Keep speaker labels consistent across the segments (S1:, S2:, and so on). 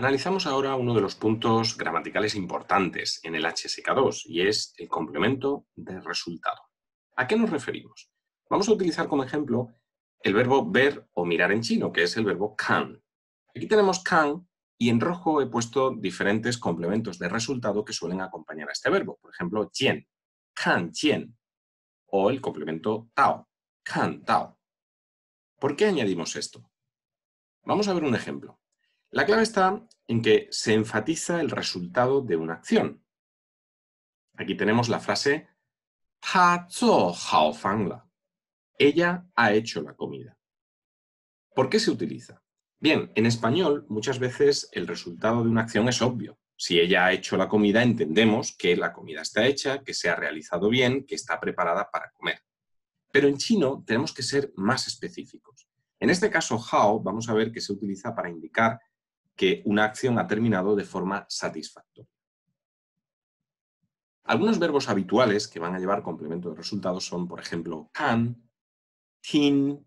S1: Analizamos ahora uno de los puntos gramaticales importantes en el HSK2 y es el complemento de resultado. ¿A qué nos referimos? Vamos a utilizar como ejemplo el verbo ver o mirar en chino, que es el verbo can. Aquí tenemos can y en rojo he puesto diferentes complementos de resultado que suelen acompañar a este verbo. Por ejemplo, quién, can chien, o el complemento tao, can tao. ¿Por qué añadimos esto? Vamos a ver un ejemplo. La clave está en que se enfatiza el resultado de una acción. Aquí tenemos la frase Ella ha hecho la comida. ¿Por qué se utiliza? Bien, en español muchas veces el resultado de una acción es obvio. Si ella ha hecho la comida, entendemos que la comida está hecha, que se ha realizado bien, que está preparada para comer. Pero en chino tenemos que ser más específicos. En este caso, hao, vamos a ver que se utiliza para indicar que una acción ha terminado de forma satisfactoria. Algunos verbos habituales que van a llevar complemento de resultados son, por ejemplo, can, tin,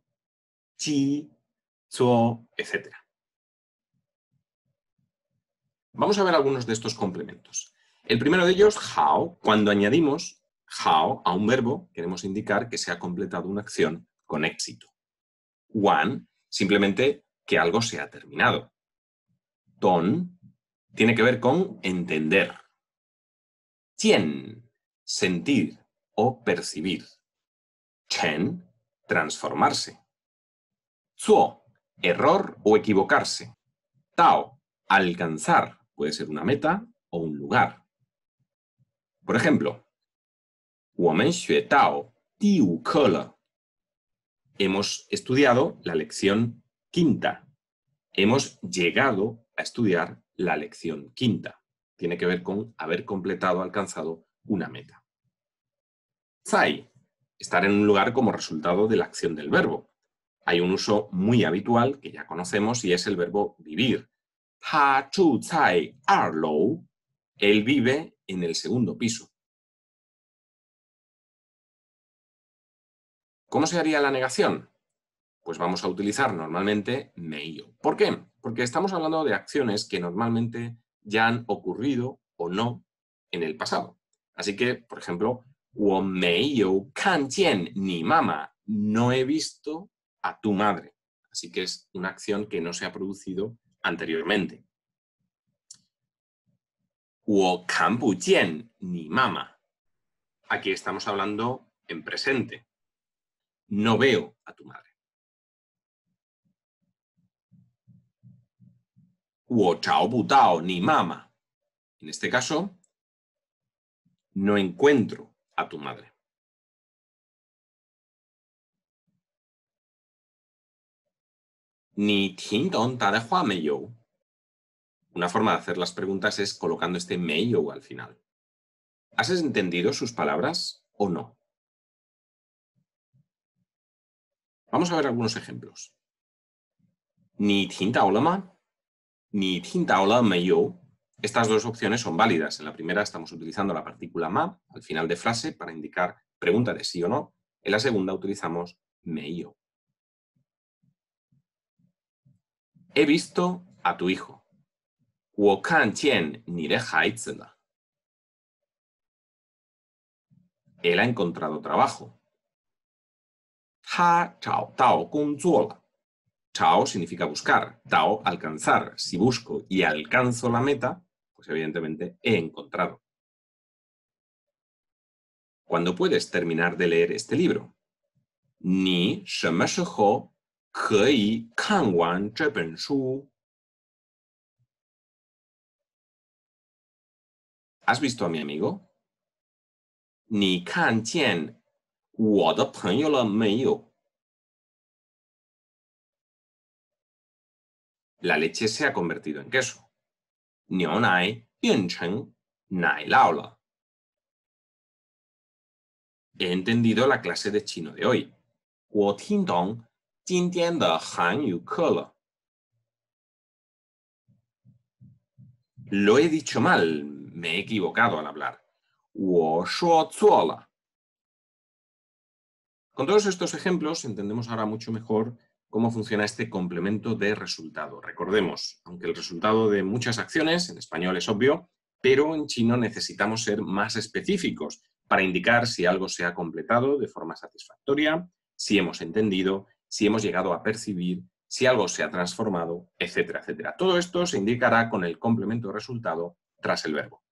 S1: chi, zo, etc. Vamos a ver algunos de estos complementos. El primero de ellos, how. Cuando añadimos how a un verbo, queremos indicar que se ha completado una acción con éxito. One, simplemente que algo se ha terminado ton tiene que ver con entender. Tien, sentir o percibir. Chen, transformarse. Zuo, error o equivocarse. Tao, alcanzar, puede ser una meta o un lugar. Por ejemplo, Xue Hemos estudiado la lección quinta. Hemos llegado estudiar la lección quinta. Tiene que ver con haber completado, alcanzado una meta. Zai, estar en un lugar como resultado de la acción del verbo. Hay un uso muy habitual que ya conocemos y es el verbo vivir. Ha chu
S2: zai arlo, él vive en el segundo piso. ¿Cómo se haría la negación?
S1: Pues vamos a utilizar normalmente meio. ¿Por qué? Porque estamos hablando de acciones que normalmente ya han ocurrido o no en el pasado. Así que, por ejemplo, ni no he visto a tu madre. Así que es una acción que no se ha producido anteriormente. ni Aquí estamos hablando en presente. No veo a tu madre.
S2: En este caso, no encuentro a tu madre. Ni Una forma
S1: de hacer las preguntas es colocando este me yo al final. ¿Has entendido sus palabras
S2: o no? Vamos a ver algunos ejemplos. Ni tinta o yo.
S1: estas dos opciones son válidas. En la primera estamos utilizando la partícula ma al final de frase para indicar pregunta de sí o no. En la segunda utilizamos meio.
S2: He visto a tu hijo. Él ha encontrado trabajo. 他找到工
S1: 作了. Tao significa buscar, Tao alcanzar. Si busco y alcanzo la meta, pues evidentemente he encontrado. ¿Cuándo puedes terminar de leer este libro? Ni
S2: ¿Has visto a mi amigo? Ni 看见我的朋友了没有? la leche se ha convertido en queso. He
S1: entendido la clase de chino de hoy. Lo he dicho mal, me he equivocado al hablar. Con todos estos ejemplos entendemos ahora mucho mejor cómo funciona este complemento de resultado. Recordemos, aunque el resultado de muchas acciones en español es obvio, pero en chino necesitamos ser más específicos para indicar si algo se ha completado de forma satisfactoria, si hemos entendido, si hemos llegado a percibir, si algo se ha transformado, etcétera, etcétera. Todo esto se indicará con el complemento de resultado tras el verbo.